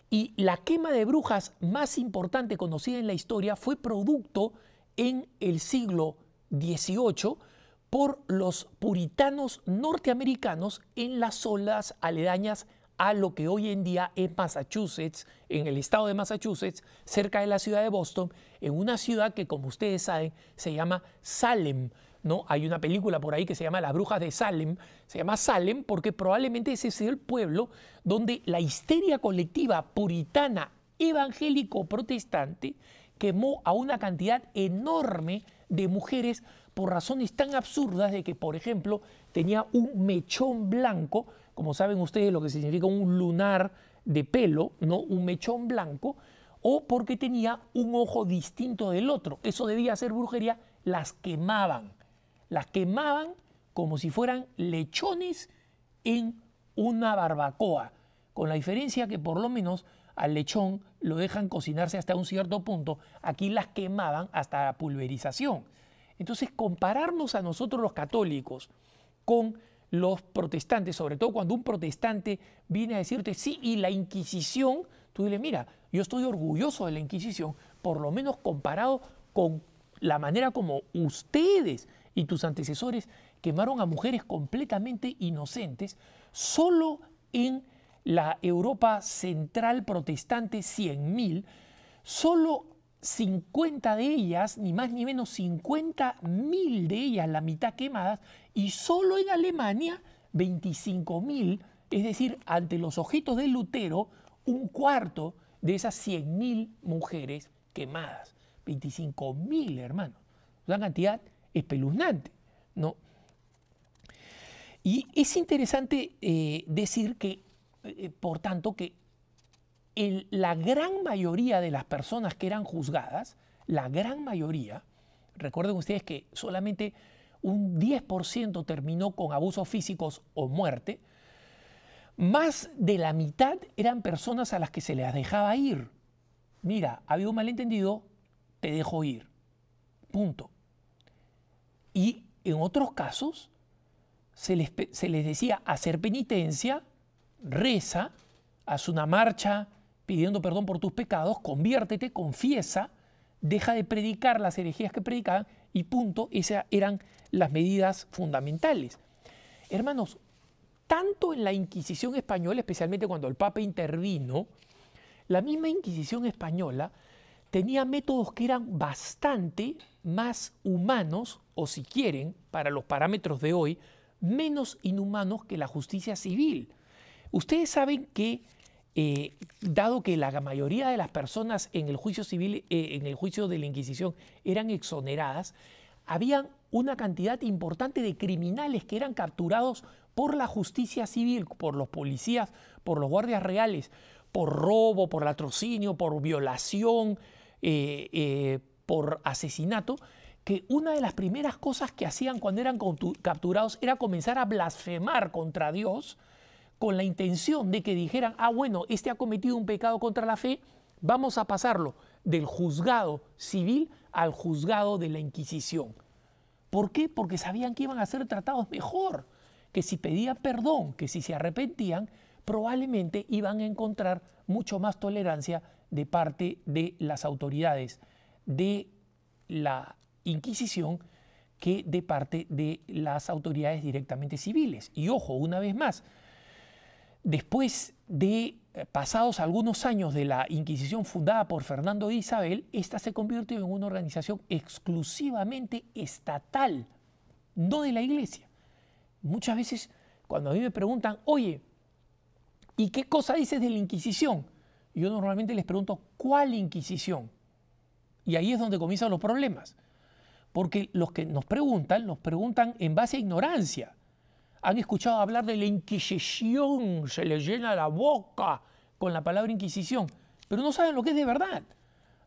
Y la quema de brujas más importante conocida en la historia fue producto en el siglo XVIII por los puritanos norteamericanos en las olas aledañas a lo que hoy en día es Massachusetts, en el estado de Massachusetts, cerca de la ciudad de Boston, en una ciudad que como ustedes saben se llama Salem, ¿no? Hay una película por ahí que se llama Las Brujas de Salem, se llama Salem porque probablemente ese sea el pueblo donde la histeria colectiva puritana evangélico protestante quemó a una cantidad enorme de mujeres por razones tan absurdas de que, por ejemplo, tenía un mechón blanco, como saben ustedes lo que significa un lunar de pelo, ¿no? Un mechón blanco, o porque tenía un ojo distinto del otro. Eso debía ser brujería, las quemaban las quemaban como si fueran lechones en una barbacoa, con la diferencia que por lo menos al lechón lo dejan cocinarse hasta un cierto punto, aquí las quemaban hasta la pulverización. Entonces, compararnos a nosotros los católicos con los protestantes, sobre todo cuando un protestante viene a decirte, sí, y la Inquisición, tú dile, mira, yo estoy orgulloso de la Inquisición, por lo menos comparado con la manera como ustedes y tus antecesores quemaron a mujeres completamente inocentes solo en la Europa central protestante 100.000, solo 50 de ellas, ni más ni menos 50.000 de ellas, la mitad quemadas, y solo en Alemania 25.000, es decir, ante los ojitos de Lutero, un cuarto de esas 100.000 mujeres quemadas. 25.000, hermanos. Una cantidad espeluznante. ¿no? Y es interesante eh, decir que, eh, por tanto, que la gran mayoría de las personas que eran juzgadas, la gran mayoría, recuerden ustedes que solamente un 10% terminó con abusos físicos o muerte, más de la mitad eran personas a las que se les dejaba ir. Mira, ha habido un malentendido, te dejo ir. Punto. Y en otros casos se les, decía hacer penitencia, reza, haz una marcha pidiendo perdón por tus pecados, conviértete, confiesa, deja de predicar las herejías que predicaban y punto, esas eran las medidas fundamentales. Hermanos, tanto en la Inquisición española, especialmente cuando el Papa intervino, la misma Inquisición española tenía métodos que eran bastante más humanos, o si quieren, para los parámetros de hoy, menos inhumanos que la justicia civil. Ustedes saben que, eh, dado que la mayoría de las personas en el juicio civil, eh, en el juicio de la Inquisición, eran exoneradas, había una cantidad importante de criminales que eran capturados por la justicia civil, por los policías, por los guardias reales, por robo, por latrocinio, por violación, eh, eh, por asesinato, que una de las primeras cosas que hacían cuando eran capturados era comenzar a blasfemar contra Dios con la intención de que dijeran, ah, bueno, este ha cometido un pecado contra la fe, vamos a pasarlo del juzgado civil al juzgado de la Inquisición. ¿Por qué? Porque sabían que iban a ser tratados mejor, que si pedían perdón, que si se arrepentían, probablemente iban a encontrar mucho más tolerancia de parte de las autoridades de la Inquisición que de parte de las autoridades directamente civiles. Y ojo, una vez más, después de eh, pasados algunos años de la Inquisición fundada por Fernando de Isabel, esta se convirtió en una organización exclusivamente estatal, no de la Iglesia. Muchas veces cuando a mí me preguntan, oye, ¿y qué cosa dices de la Inquisición? yo normalmente les pregunto, ¿cuál Inquisición? Y ahí es donde comienzan los problemas. Porque los que nos preguntan, nos preguntan en base a ignorancia. Han escuchado hablar de la Inquisición, se les llena la boca con la palabra Inquisición, pero no saben lo que es de verdad.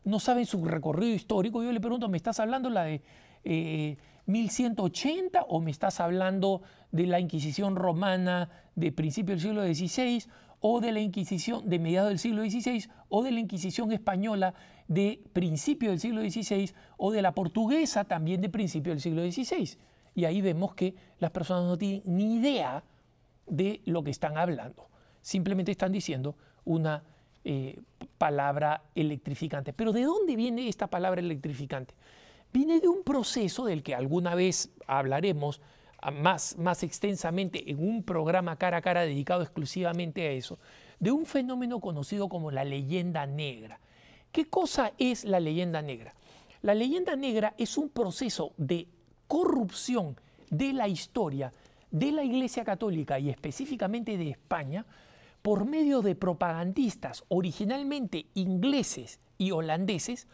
No saben su recorrido histórico. Yo le pregunto, ¿me estás hablando la de 1180 eh, o me estás hablando de la Inquisición romana de principio del siglo XVI o de la Inquisición de mediados del siglo XVI o de la Inquisición española de principio del siglo XVI o de la portuguesa también de principio del siglo XVI. Y ahí vemos que las personas no tienen ni idea de lo que están hablando. Simplemente están diciendo una eh, palabra electrificante. Pero ¿de dónde viene esta palabra electrificante? Viene de un proceso del que alguna vez hablaremos, más, más extensamente en un programa cara a cara dedicado exclusivamente a eso, de un fenómeno conocido como la leyenda negra. ¿Qué cosa es la leyenda negra? La leyenda negra es un proceso de corrupción de la historia de la Iglesia Católica y específicamente de España por medio de propagandistas originalmente ingleses y holandeses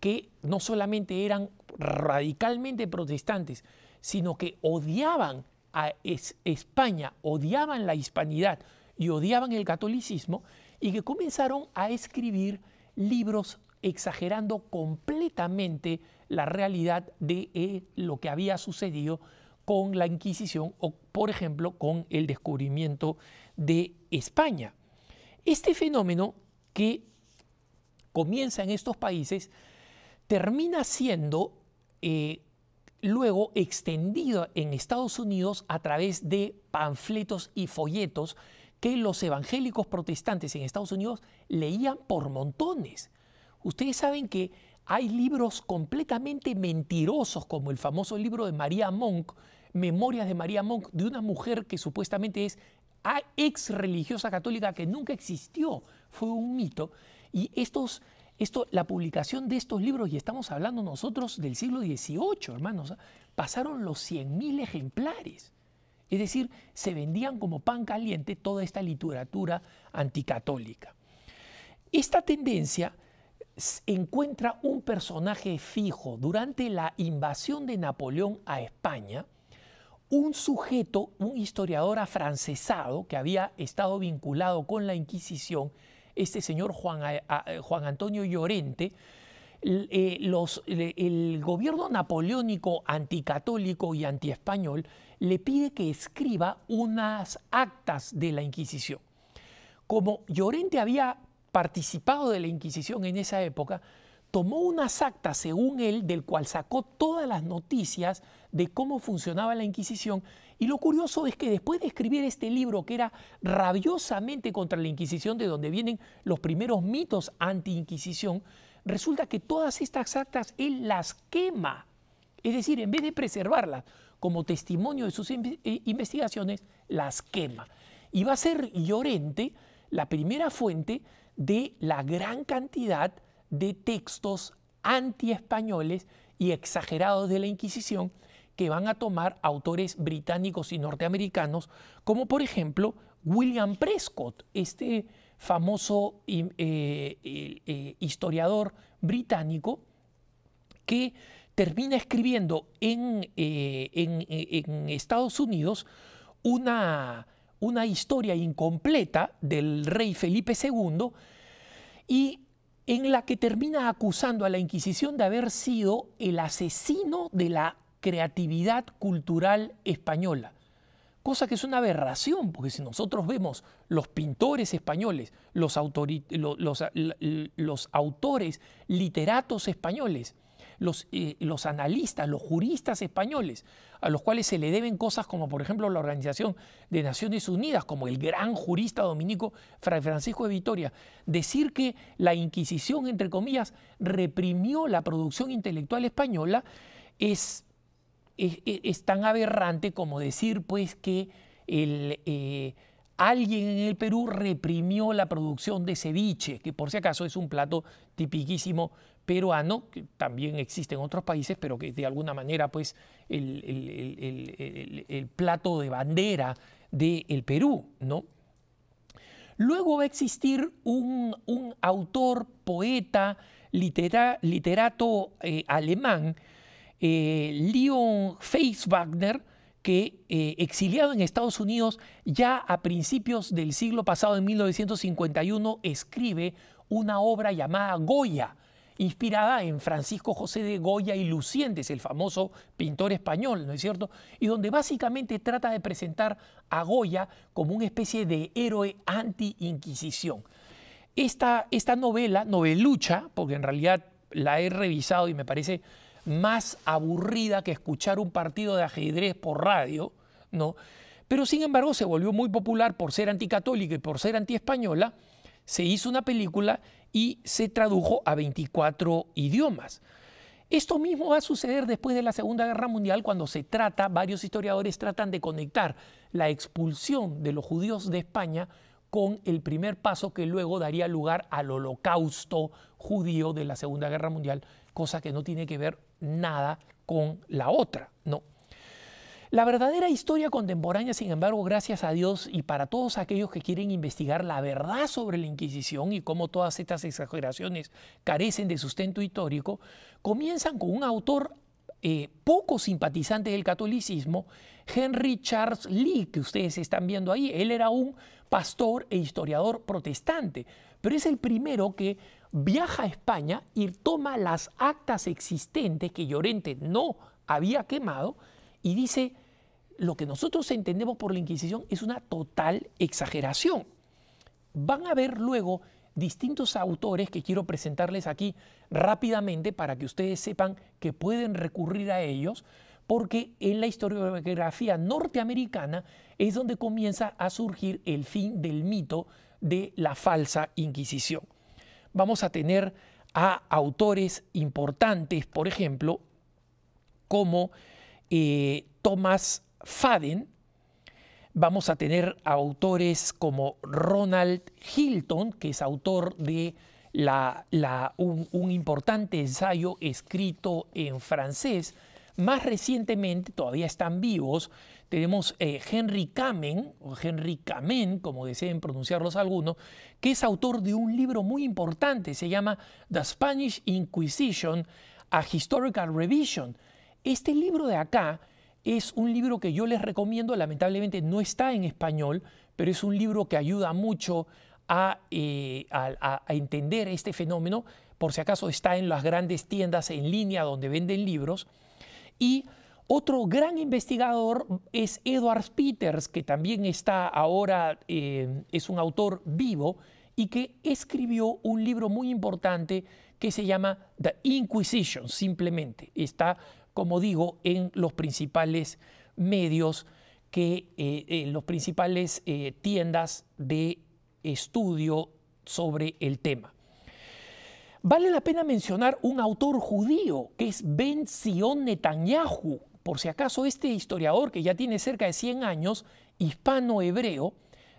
que no solamente eran radicalmente protestantes, sino que odiaban a España, odiaban la hispanidad y odiaban el catolicismo, y que comenzaron a escribir libros exagerando completamente la realidad de eh, lo que había sucedido con la Inquisición o, por ejemplo, con el descubrimiento de España. Este fenómeno que comienza en estos países termina siendo eh, luego extendido en Estados Unidos a través de panfletos y folletos que los evangélicos protestantes en Estados Unidos leían por montones. Ustedes saben que hay libros completamente mentirosos, como el famoso libro de María Monk, Memorias de María Monk, de una mujer que supuestamente es ex religiosa católica que nunca existió, fue un mito. Y estos la publicación de estos libros, y estamos hablando nosotros del siglo XVIII, hermanos, ¿ah? pasaron los 100.000 ejemplares. Es decir, se vendían como pan caliente toda esta literatura anticatólica. Esta tendencia encuentra un personaje fijo durante la invasión de Napoleón a España, un sujeto, un historiador afrancesado que había estado vinculado con la Inquisición, este señor Juan, eh, ah, eh, Antonio Llorente, eh, el gobierno napoleónico anticatólico y antiespañol le pide que escriba unas actas de la Inquisición. Como Llorente había participado de la Inquisición en esa época, tomó unas actas, según él, del cual sacó todas las noticias de cómo funcionaba la Inquisición y lo curioso es que después de escribir este libro que era rabiosamente contra la Inquisición, de donde vienen los primeros mitos anti-Inquisición, resulta que todas estas actas él las quema. Es decir, en vez de preservarlas como testimonio de sus eh, investigaciones, las quema. Y va a ser Llorente la primera fuente de la gran cantidad de textos anti-españoles y exagerados de la Inquisición que van a tomar autores británicos y norteamericanos, como por ejemplo William Prescott, este famoso eh, eh, historiador británico que termina escribiendo en, eh, en, Estados Unidos una, una historia incompleta del rey Felipe II y en la que termina acusando a la Inquisición de haber sido el asesino de la creatividad cultural española. Cosa que es una aberración, porque si nosotros vemos los pintores españoles, los, autores, literatos españoles, los, eh, los, analistas, los juristas españoles, a los cuales se le deben cosas como por ejemplo la Organización de Naciones Unidas, como el gran jurista dominico Fray Francisco de Vitoria, decir que la Inquisición, entre comillas, reprimió la producción intelectual española es es, tan aberrante como decir pues que el, eh, alguien en el Perú reprimió la producción de ceviche, que por si acaso es un plato tipiquísimo peruano, que también existe en otros países, pero que de alguna manera pues el, plato de bandera del Perú, ¿no? Luego va a existir un, autor, poeta, literato eh, alemán eh, Leon Feiswagner, que eh, exiliado en Estados Unidos ya a principios del siglo pasado, en 1951, escribe una obra llamada Goya, inspirada en Francisco José de Goya y Lucientes, el famoso pintor español, ¿no es cierto? Y donde básicamente trata de presentar a Goya como una especie de héroe anti-inquisición. Esta, esta novela, novelucha, porque en realidad la he revisado y me parece más aburrida que escuchar un partido de ajedrez por radio, ¿no? Pero sin embargo se volvió muy popular por ser anticatólica y por ser antiespañola, se hizo una película y se tradujo a 24 idiomas. Esto mismo va a suceder después de la Segunda Guerra Mundial cuando se trata, varios historiadores tratan de conectar la expulsión de los judíos de España con el primer paso que luego daría lugar al holocausto judío de la Segunda Guerra Mundial, cosa que no tiene que ver nada con la otra, ¿no? La verdadera historia contemporánea, sin embargo, gracias a Dios y para todos aquellos que quieren investigar la verdad sobre la Inquisición y cómo todas estas exageraciones carecen de sustento histórico, comienzan con un autor eh, poco simpatizante del catolicismo, Henry Charles Lee, que ustedes están viendo ahí. Él era un pastor e historiador protestante, pero es el primero que viaja a España y toma las actas existentes que Llorente no había quemado y dice, lo que nosotros entendemos por la Inquisición es una total exageración. Van a ver luego distintos autores que quiero presentarles aquí rápidamente para que ustedes sepan que pueden recurrir a ellos, porque en la historiografía norteamericana es donde comienza a surgir el fin del mito de la falsa Inquisición vamos a tener a autores importantes, por ejemplo, como eh, Thomas Faden, vamos a tener a autores como Ronald Hilton, que es autor de un importante ensayo escrito en francés más recientemente, todavía están vivos, tenemos eh, Henry Kamen, o Henry Kamen, como deseen pronunciarlos algunos, que es autor de un libro muy importante, se llama The Spanish Inquisition, a Historical Revision. Este libro de acá es un libro que yo les recomiendo, lamentablemente no está en español, pero es un libro que ayuda mucho a, eh, a, entender este fenómeno. Por si acaso está en las grandes tiendas en línea donde venden libros. Y otro gran investigador es Edward Peters, que también está ahora, eh, es un autor vivo y que escribió un libro muy importante que se llama The Inquisition, simplemente. Está, como digo, en los principales medios, que, eh, en los principales eh, tiendas de estudio sobre el tema. Vale la pena mencionar un autor judío que es Ben Sion Netanyahu. Por si acaso, este historiador que ya tiene cerca de 100 años, hispano-hebreo,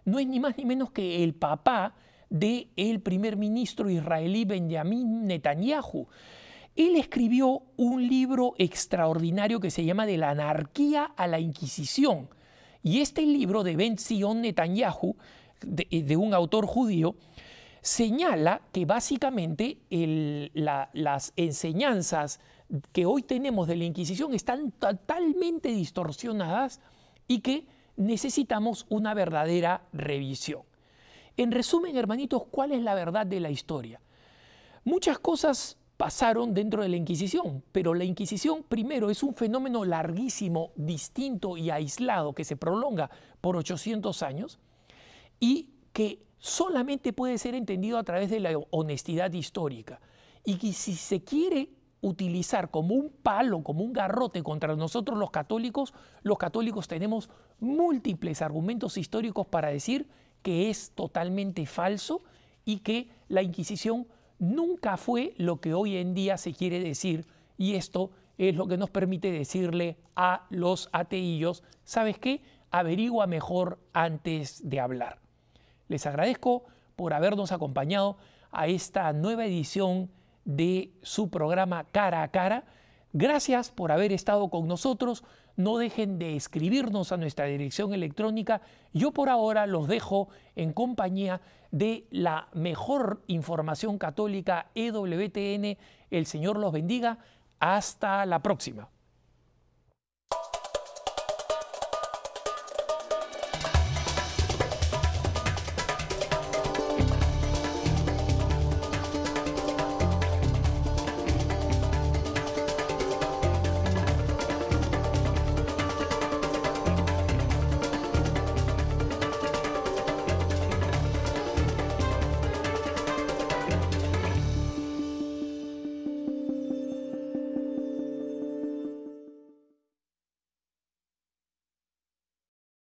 no es ni más ni menos que el papá del el primer ministro israelí Benjamin Netanyahu. Él escribió un libro extraordinario que se llama De la anarquía a la Inquisición. Y este libro de Ben Sion Netanyahu, de un autor judío, señala que básicamente las enseñanzas que hoy tenemos de la Inquisición están totalmente distorsionadas y que necesitamos una verdadera revisión. En resumen, hermanitos, ¿cuál es la verdad de la historia? Muchas cosas pasaron dentro de la Inquisición, pero la Inquisición primero es un fenómeno larguísimo, distinto y aislado que se prolonga por 800 años y que solamente puede ser entendido a través de la honestidad histórica. Y que si se quiere utilizar como un palo, como un garrote contra nosotros los católicos, los católicos tenemos múltiples argumentos históricos para decir que es totalmente falso y que la Inquisición nunca fue lo que hoy en día se quiere decir y esto es lo que nos permite decirle a los ateíos, ¿sabes qué? Averigua mejor antes de hablar. Les agradezco por habernos acompañado a esta nueva edición de su programa Cara a Cara. Gracias por haber estado con nosotros. No dejen de escribirnos a nuestra dirección electrónica. Yo por ahora los dejo en compañía de la mejor información católica EWTN. El Señor los bendiga. Hasta la próxima.